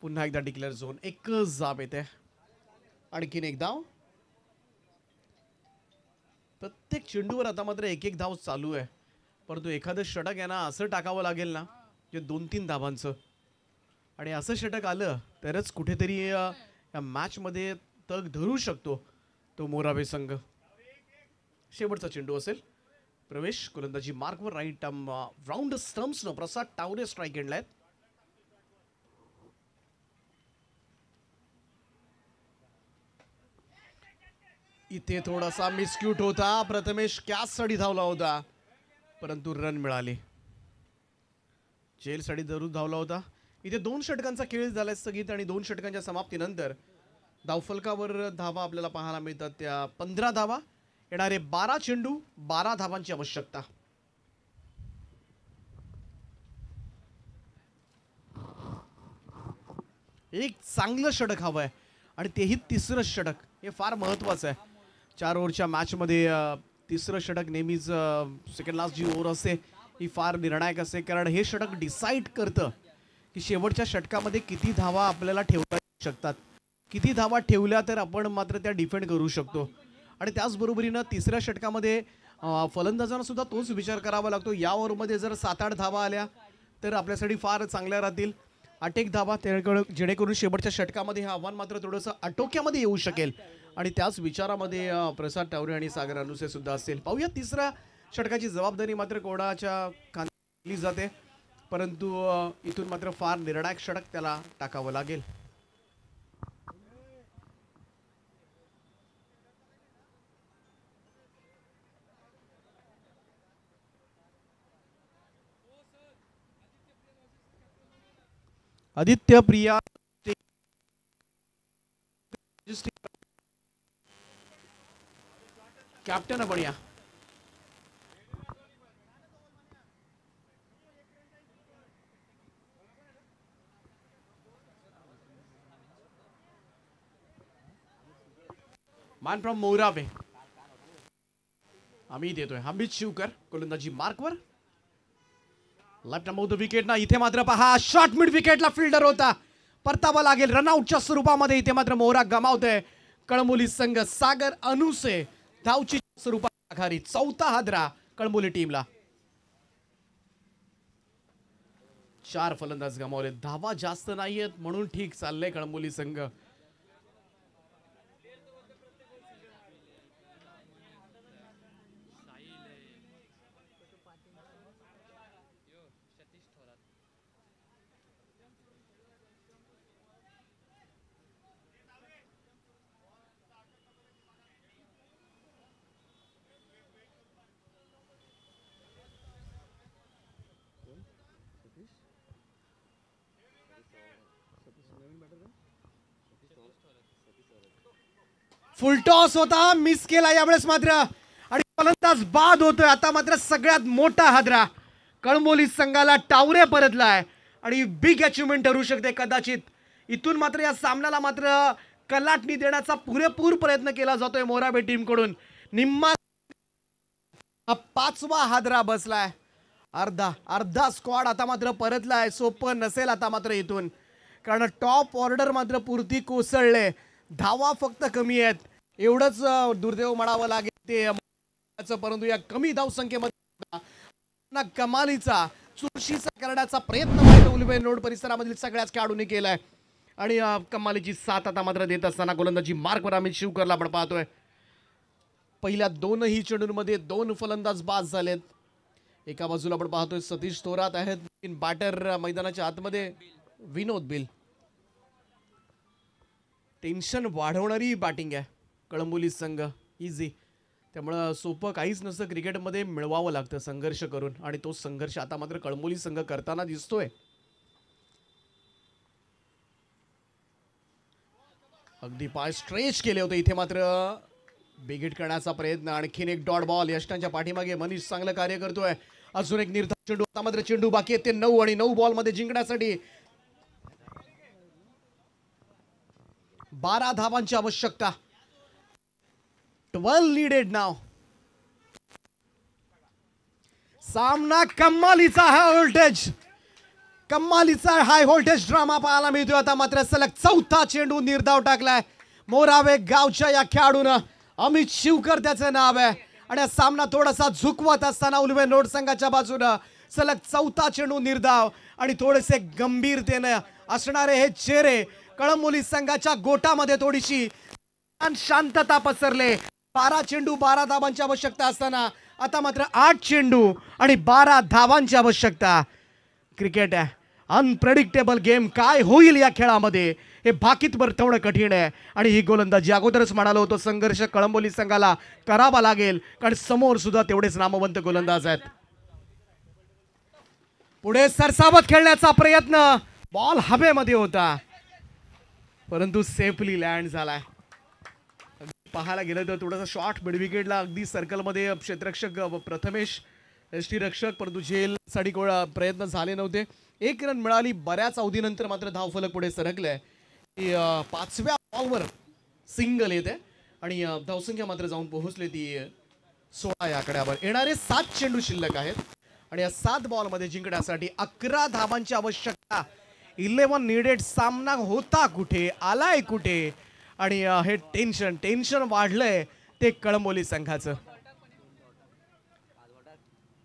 पुन्हा एकदा डिक्लेअर झोन एकच जाब येते आणखीन एक धाव प्रत्येक चेंडूवर आता मात्र एक एक धाव चालू आहे परंतु एखादं षटक यांना असं टाकावं लागेल ना जे दोन तीन धावांचं आणि असं षटक आलं तरच कुठेतरी या मॅचमध्ये तग धरू शकतो तो मोरावे संघ शेवटचा चेंडू असेल प्रवेश गोलंदाजी मार्कवर right round no Prasad Taware strike घेणला इथे थोडासा मिसक्यूट होता प्रथमेश साठी धावला होता परंतु रन मिळाले साठी जरूर धावला होता इथे दोन षटकांचा खेळ झाला स्थगित आणि दोन षटकांच्या समाप्तीनंतर धावफलकावर धावा आपल्याला पाहायला मिळतात त्या पंधरा धावा येणारे बारा चेंडू बारा धावांची आवश्यकता एक चांगलं षडक हवं आहे आणि तेही तिसरं षडक हे फार महत्त्वाचं आहे चार ओव्हरच्या मॅचमध्ये तिसरं षडक नेहमीच सेकंड लास्ट जी ओव्हर असते ही फार निर्णायक असते कारण हे षडक डिसाईड करतं की शेवटच्या षटकामध्ये किती धावा आपल्याला ठेवता शकतात किती धावा ठेवल्या तर आपण मात्र त्या डिफेंड करू शकतो आणि त्याचबरोबरीनं तिसऱ्या षटकामध्ये फलंदाजांना सुद्धा तोच विचार करावा लागतो या ओव्हरमध्ये जर सात आठ धावा आल्या तर आपल्यासाठी फार चांगल्या राहतील अटेक धावा जेणेकरून शेवटच्या षटकामध्ये हे आव्हान मात्र थोडंसं आटोक्यामध्ये येऊ शकेल आणि त्याच विचारामध्ये प्रसाद टावरे आणि सागर अनुसे सुद्धा असेल पाहूया तिसऱ्या षटकाची जबाबदारी मात्र कोणाच्या खांदी जाते परंतु इथून मात्र फार निर्णायक षटक त्याला टाकावं लागेल आदित्य प्रिया कैप्टन है बढ़िया मान फ्रॉम मोहरा पे हम ही देते तो हैं हम भी शिवकर कुलंदा जी मार्कवर लट नंबर विकेट ना इथे मात्र पहा शॉर्ट मिड विकेटला फिल्डर होता परतावा लागेल रन रनआउटच्या स्वरूपामध्ये इथे मात्र मोहरा गमावते कळंबोली संघ सागर अनुसे धावची स्वरूपात आघाडी चौथा हादरा कळंबोली टीमला चार फलंदाज गमावले धावा जास्त नाहीयेत म्हणून ठीक चाललंय कळंबोली संघ फुलटॉस होता मिस केला यावेळेस मात्र आणि फलंदाज बाद होतोय आता मात्र सगळ्यात मोठा हादरा कळमोली संघाला टावरे परतलाय आणि बिग अचिव्हमेंट ठरू शकते कदाचित इथून मात्र या सामन्याला मात्र कलाटणी देण्याचा पुरेपूर प्रयत्न केला जातोय मोराबे टीमकडून निम्मा हा पाचवा हादरा बसलाय अर्धा अर्धा स्क्वॉड आता मात्र परतलाय सोपं नसेल आता मात्र इथून कारण टॉप ऑर्डर मात्र पुरती कोसळले धावा फक्त कमी आहेत एवढंच दुर्दैव म्हणावं लागेल ते परंतु या कमी धावसंख्येमध्ये कमालीचा चुरशीचा करण्याचा प्रयत्न रोड परिसरामधील सगळ्याच खेळाडूंनी केलाय आणि कमालीची साथ आता मात्र देत असताना गोलंदाजी मार्कवर आम्ही शिवकरला आपण पाहतोय पहिल्या दोनही चेंडूंमध्ये दोन फलंदाज बाद झालेत एका बाजूला आपण पाहतोय सतीश थोरात आहेत बाटर मैदानाच्या आतमध्ये विनोद बिल टेन्शन वाढवणारी बॅटिंग आहे कळंबोली संघ इझी त्यामुळं सोपं काहीच नसतं क्रिकेटमध्ये मिळवावं लागतं संघर्ष करून आणि तो संघर्ष आता मात्र कळंबोली संघ करताना दिसतोय अगदी पाय स्ट्रेच केले होते इथे मात्र बिगिट करण्याचा प्रयत्न आणखीन एक डॉट बॉल यष्टांच्या पाठीमागे मनीष चांगलं कार्य करतोय अजून एक निर्धार चेंडू आता मात्र चेंडू बाकी आहेत ते नऊ आणि नऊ मध्ये जिंकण्यासाठी बारा धावांची आवश्यकता ट्वेल्व लीडेड नाव सामना कम्मालीचा हाय व्होल्टेज कम्मालीचा हाय व्होल्टेज ड्रामा पाहायला मिळतोय आता मात्र सलग चौथा चेंडू निर्धाव टाकलाय मोरावे गावच्या या खेळाडून अमित शिवकर त्याचं नाव आहे आणि सामना थोडासा झुकवत असताना उलवे नोट संघाच्या बाजूनं सलग चौथा चेंडू निर्धाव आणि थोडेसे गंभीरतेनं असणारे हे चेहरे कळंबोली संघाच्या गोटामध्ये थोडीशी शांतता पसरले बारा चेंडू बारा धावांची आवश्यकता असताना आता मात्र आठ चेंडू आणि बारा धावांची आवश्यकता क्रिकेट आहे अनप्रेडिक्टेबल गेम काय होईल या खेळामध्ये हे भाकीत बरतवणं कठीण आहे आणि ही गोलंदाजी अगोदरच म्हणालो होतो संघर्ष कळंबोली संघाला करावा लागेल कारण समोर सुद्धा तेवढेच नामवंत गोलंदाज आहेत पुढे सरसावत खेळण्याचा प्रयत्न बॉल हवेमध्ये होता परंतु सेफली लँड झाला पाहायला गेलं तर थोडासा शॉर्ट मिडविकेटला अगदी सर्कलमध्ये क्षेत्ररक्षक प्रथमेश रक्षक परंतु झेलसाठी कोण प्रयत्न झाले नव्हते एक रन मिळाली बऱ्याच अवधीनंतर मात्र धावफलक पुढे सरकलंय की पाचव्या बॉलवर सिंगल येते आणि धावसंख्या मात्र जाऊन पोहोचली ती सोळा या आकड्यावर येणारे सात चेंडू शिल्लक आहेत आणि या सात बॉलमध्ये जिंकण्यासाठी अकरा धावांची आवश्यकता इलेवन नीडेड सामना होता कुठे आलाय कुठे आणि हे टेन्शन टेन्शन वाढलंय ते कळंबोली संघाचं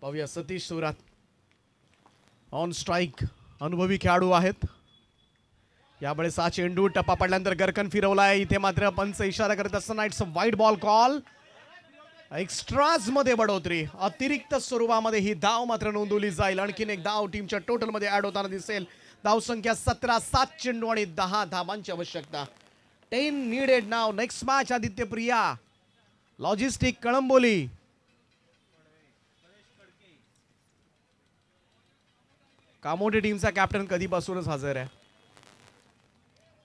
पाहूया सतीश सुरात ऑन स्ट्राईक अनुभवी खेळाडू आहेत यावेळेस हा चेंडू टप्पा पडल्यानंतर गरकन फिरवलाय इथे मात्र पंच इशारा करत असताना इट्स वाईट बॉल कॉल एक्स्ट्राज मध्ये बढोतरी अतिरिक्त स्वरूपामध्ये ही धाव मात्र नोंदवली जाईल आणखीन एक धाव टीमच्या टोटलमध्ये ऍड होताना दिसेल संख्या सतरा सात चेंडू आणि दहा धाबांची आवश्यकता ten needed now next match Aditya Priya logistic Kalamboli Kamothe टीमचा कॅप्टन कधीपासूनच हजर आहे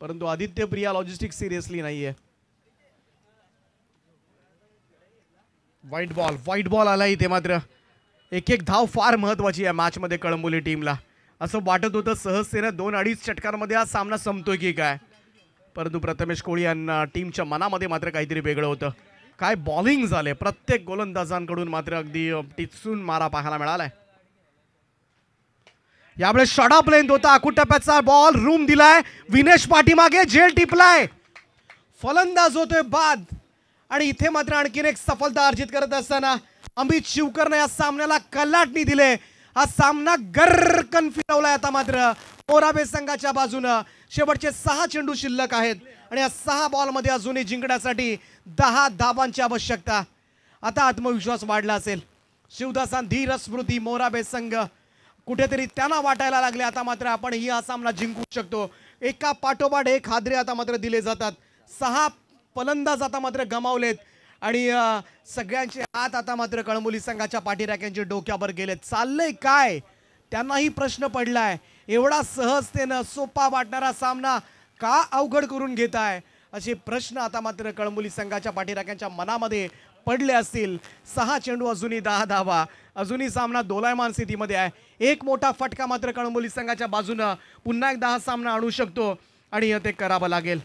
परंतु आदित्य प्रिया लॉजिस्टिक सिरियसली नाहीये व्हाईट बॉल व्हाईट बॉल आला इथे मात्र एक एक धाव फार महत्वाची आहे मध्ये कळंबोली टीमला असं वाटत होतं सहजतेनं दोन अडीच षटकांमध्ये हा सामना संपतोय की काय परंतु प्रथमेश कोळी यांना टीमच्या मनामध्ये मात्र काहीतरी वेगळं होतं काय बॉलिंग झाले प्रत्येक गोलंदाजांकडून मात्र अगदी टिचून मारा पाहायला मिळालाय यावेळेस शडा प्लेन होता अकूट टप्प्याचा बॉल रूम दिलाय विनेश पाठीमागे झेल टिपलाय फलंदाज होतोय बाद आणि इथे मात्र आणखीन एक सफलता अर्जित करत असताना अमित शिवकरने या सामन्याला कलाटणी दिले हा सामना गरकन फिरवलाय आता मात्र मोराबे संघाच्या बाजूनं शेवटचे सहा चेंडू शिल्लक आहेत आणि या सहा बॉलमध्ये अजूनही जिंकण्यासाठी दहा धाबांची आवश्यकता आता आत्मविश्वास वाढला असेल शिवदासन धीर स्मृती मोराबे संघ कुठेतरी त्यांना वाटायला लागले आता मात्र आपण ही हा सामना जिंकू शकतो एका पाठोपाठ एक हादरे आता मात्र दिले जातात सहा फलंदाज आता मात्र गमावलेत आणि सगळ्यांचे हात आता मात्र कळमुली संघाच्या पाठीराक्यांचे डोक्यावर गेले चाललंय काय त्यांनाही प्रश्न पडलाय एवढा सहजतेनं सोपा वाटणारा सामना का अवघड करून घेत आहे असे प्रश्न आता मात्र कळमुली संघाच्या पाठीराक्यांच्या मनामध्ये पडले असतील सहा चेंडू अजूनही दहा धावा अजूनही सामना दोलायमान स्थितीमध्ये आहे एक मोठा फटका मात्र कळमुली संघाच्या बाजूनं पुन्हा एकदा दहा सामना आणू शकतो आणि ते करावं लागेल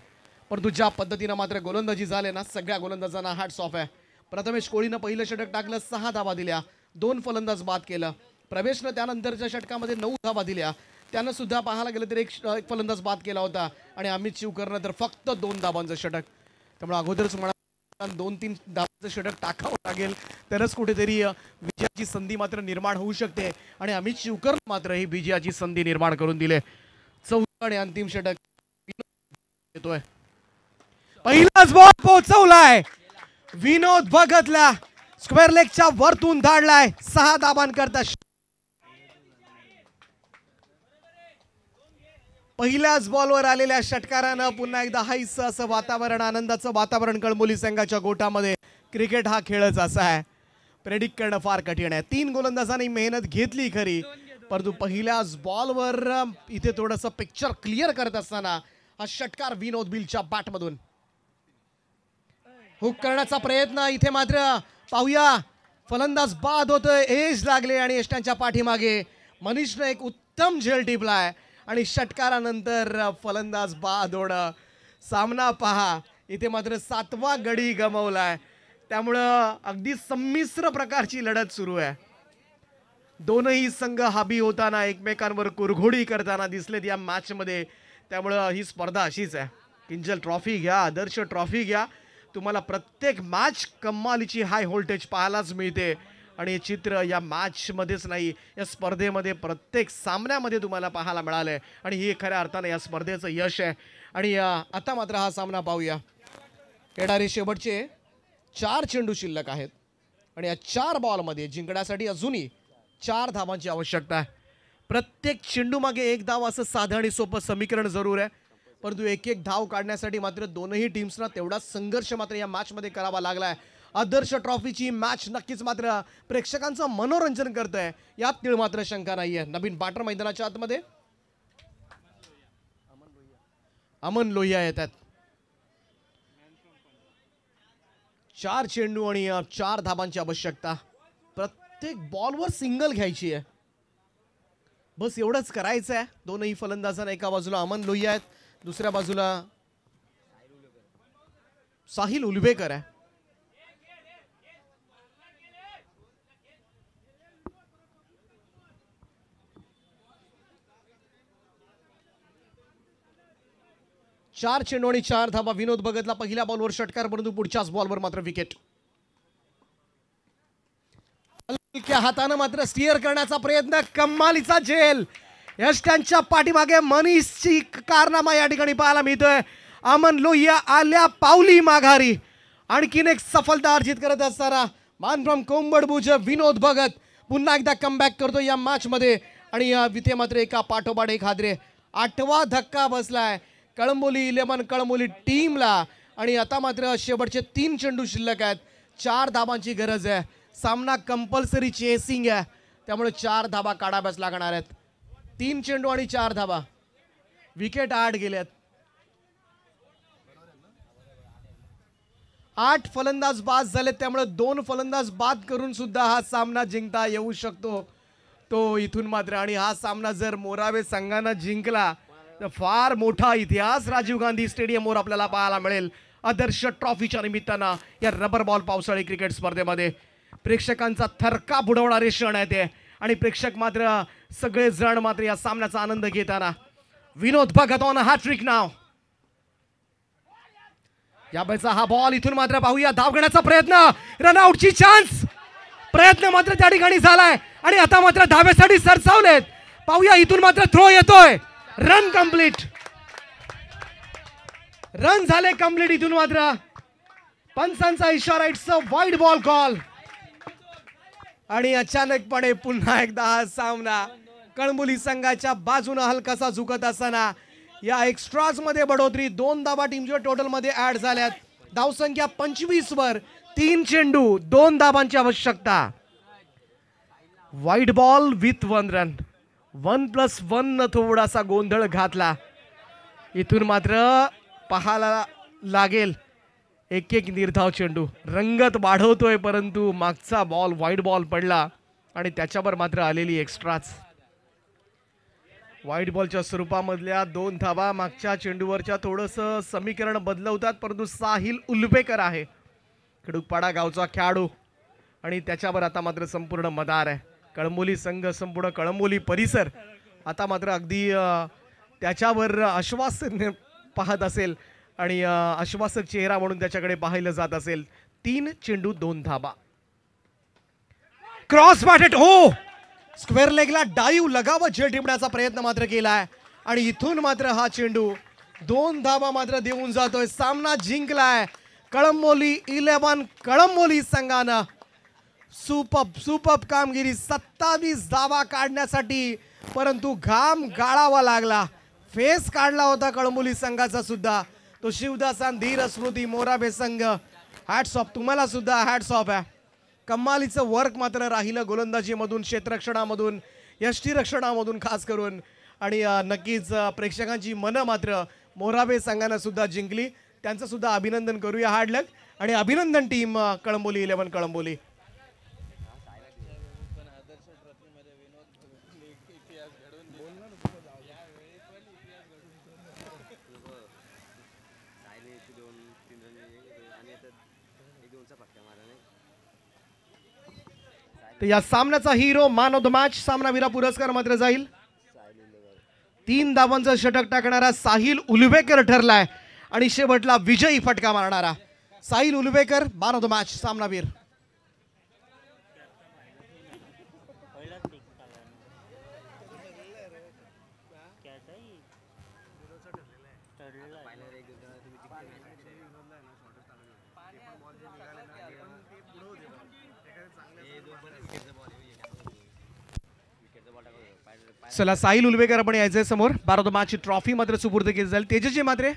परंतु ज्या पद्धतीनं मात्र गोलंदाजी झाले ना सगळ्या गोलंदाजांना हॅट्स ऑफ आहे प्रथमेश कोळीनं पहिलं षटक टाकलं सहा धावा दिल्या दोन फलंदाज बाद केलं प्रवेशनं त्यानंतरच्या षटकामध्ये नऊ धावा दिल्या त्यानं सुद्धा पाहायला गेलं तरी एक फलंदाज बाद केला होता आणि अमित शिवकरनं तर फक्त दोन धाबांचं षटक त्यामुळे अगोदरच म्हणा दोन तीन धाबांचं षटक टाकावं लागेल तरच कुठेतरी विजयाची संधी मात्र निर्माण होऊ शकते आणि अमित शिवकर मात्र ही विजयाची संधी निर्माण करून दिले चौथा आणि अंतिम षटक येतोय पहिलाच बॉल पोहोचवलाय विनोद भगतला स्क्वेअर लेगच्या वरतून धाडलाय सहा करता पहिल्याच बॉलवर आलेल्या षटकारानं पुन्हा एकदा हाईस असं वातावरण आनंदाचं वातावरण कळमोली संघाच्या गोटामध्ये क्रिकेट हा खेळच असा आहे प्रेडिक्ट करणं फार कठीण आहे तीन गोलंदाजांनी मेहनत घेतली खरी परंतु पहिल्याच बॉलवर इथे थोडस पिक्चर क्लिअर करत असताना हा षटकार विनोद बिलच्या बॅटमधून हुक करण्याचा प्रयत्न इथे मात्र पाहूया फलंदाज बाद होतोय एज लागले आणि एस्ट्यांच्या पाठीमागे मनीषनं एक उत्तम झेल टिपलाय आणि षटकारानंतर फलंदाज बाद होणं सामना पहा इथे मात्र सातवा गडी गमवलाय त्यामुळं अगदी संमिश्र प्रकारची लढत सुरू आहे दोनही संघ हाबी होताना एकमेकांवर कुरघोडी करताना दिसलेत या मॅचमध्ये त्यामुळं ही स्पर्धा अशीच आहे किंजल ट्रॉफी घ्या आदर्श ट्रॉफी घ्या तुम्हाला प्रत्येक मॅच कमालीची हाय व्होल्टेज पाहायलाच मिळते आणि चित्र या मॅचमध्येच नाही या स्पर्धेमध्ये प्रत्येक सामन्यामध्ये तुम्हाला पाहायला मिळालं आहे आणि ही खऱ्या अर्थानं या स्पर्धेचं यश आहे आणि आता मात्र हा सामना पाहूया येणारे शेवटचे चार चेंडू शिल्लक आहेत आणि या चार बॉलमध्ये जिंकण्यासाठी अजूनही चार धावांची आवश्यकता आहे प्रत्येक चेंडूमागे एक धाव असं साधं आणि सोपं समीकरण जरूर आहे परंतु एक एक धाव काढण्यासाठी मात्र दोनही टीम्सना तेवढाच संघर्ष मात्र या मॅचमध्ये करावा लागलाय आदर्श ट्रॉफीची मॅच नक्कीच मात्र प्रेक्षकांचं मनोरंजन करत आहे यात तीळ मात्र शंका नाही नवीन बाटर मैदानाच्या आतमध्ये अमन लोहिया येतात चार चेंडू आणि चार धाबांची आवश्यकता प्रत्येक बॉलवर सिंगल घ्यायची आहे बस एवढंच करायचं आहे दोनही फलंदाजांना एका बाजूला अमन लोहिया आहेत दुसऱ्या बाजूला साहिल उलवेकर आहे चार चेंडू चार धाबा विनोद भगतला पहिल्या बॉलवर षटकार परंतु पुढच्याच बॉलवर मात्र विकेट हलक्या हातानं मात्र स्टिअर करण्याचा प्रयत्न कमालीचा झेल यष्टांच्या पाठीमागे मनीषची कारनामा या ठिकाणी पाहायला मिळतोय अमन लोहिया आल्या पावली माघारी आणखीन एक सफलता अर्जित करत असताना कोंबड बुज विनोद भगत पुन्हा एकदा कमबॅक करतो या मॅचमध्ये आणि इथे मात्र एका पाठोपाठ एक हादरे आठवा धक्का बसलाय कळंबोली इलेवन कळंबोली टीमला आणि आता मात्र शेवटचे तीन चेंडू शिल्लक आहेत चार धाबांची गरज आहे सामना कंपल्सरी चेसिंग आहे त्यामुळे चार धाबा काढाव्याच लागणार आहेत तीन चेंडू आणि चार धाबा विकेट आठ गेल्यात आठ फलंदाज बाद झालेत त्यामुळे दोन फलंदाज बाद करून सुद्धा हा सामना जिंकता येऊ शकतो तो इथून मात्र आणि हा सामना जर मोरावे संघानं जिंकला तर फार मोठा इतिहास राजीव गांधी स्टेडियमवर आपल्याला पाहायला मिळेल आदर्श ट्रॉफीच्या निमित्तानं या रबर बॉल पावसाळी क्रिकेट स्पर्धेमध्ये प्रेक्षकांचा थरका बुडवणारे क्षण आहे ते आणि प्रेक्षक मात्र जण मात्र या सामन्याचा आनंद घेताना विनोद ऑन हा ट्रिक नाव बैचा हा बॉल इथून मात्र पाहूया धाव घेण्याचा प्रयत्न रनआउटची चान्स प्रयत्न मात्र त्या ठिकाणी झालाय आणि आता मात्र धावेसाठी सरसावलेत पाहूया इथून मात्र थ्रो येतोय रन कम्प्लीट रन झाले कम्प्लीट इथून मात्र पंचांचा इशारा it's a wide ball call आणि अचानकपणे पुन्हा एकदा हा सामना कळमुली संघाच्या बाजूनं हलकासा झुकत असताना या मध्ये बढोतरी दोन धावा टीमच्या टोटलमध्ये ऍड झाल्यात धावसंख्या वर तीन चेंडू दोन धाबांची आवश्यकता wide ball with one run one plus one थोडासा गोंधळ घातला इथून मात्र पाहायला लागेल एक एक निर्धाव चेंडू रंगत वाढवतोय परंतु मागचा बॉल वाईट बॉल पडला आणि त्याच्यावर मात्र आलेली एक्स्ट्राच व्हाईट बॉलच्या स्वरूपामधल्या दोन धावा मागच्या चेंडूवरच्या थोडंसं समीकरण बदलवतात परंतु साहिल उल्बेकर आहे खडूकपाडा गावचा खेळाडू आणि त्याच्यावर आता मात्र संपूर्ण मदार आहे कळंबोली संघ संपूर्ण कळंबोली परिसर आता मात्र अगदी त्याच्यावर आश्वासन पाहत असेल आणि आश्वासक चेहरा म्हणून त्याच्याकडे पाहिलं जात असेल तीन चेंडू दोन धाबा क्रॉस बॅटेट हो स्क्वेअर लेगला डाईव लगाव झेल टिपण्याचा प्रयत्न मात्र केलाय आणि इथून मात्र हा चेंडू दोन धाबा मात्र देऊन जातोय सामना जिंकलाय कळंबोली इलेव्हन कळंबोली संघानं सुपप सुपप कामगिरी सत्तावीस धाबा काढण्यासाठी परंतु घाम गाळावा लागला फेस काढला होता कळंबोली संघाचा सुद्धा तो शिवदासान धीर स्मृती मोराबे संघ हॅट्स ऑफ तुम्हाला सुद्धा हॅट्स ऑफ आहे कमालीचं वर्क मात्र राहिलं गोलंदाजीमधून क्षेत्ररक्षणामधून यष्टीरक्षणामधून खास करून आणि नक्कीच प्रेक्षकांची मनं मात्र मोराबे संघानं सुद्धा जिंकली त्यांचं सुद्धा अभिनंदन करूया हार्ड आणि अभिनंदन टीम कळंबोली इलेव्हन कळंबोली तर या सामन्याचा hero man of the match सामनावीरा पुरस्कार मात्र जाईल तीन धावांचं षटक टाकणारा साहिल उलवेकर ठरलाय आणि शेवटला विजयी फटका मारणारा Sahil Ulwekar man of the match सामनावीर चला साहिल उलवेकर आपण यायचंय समोर बारा ट्रॉफी मात्र सुपूर्द केली जाईल तेजस्वी मात्रे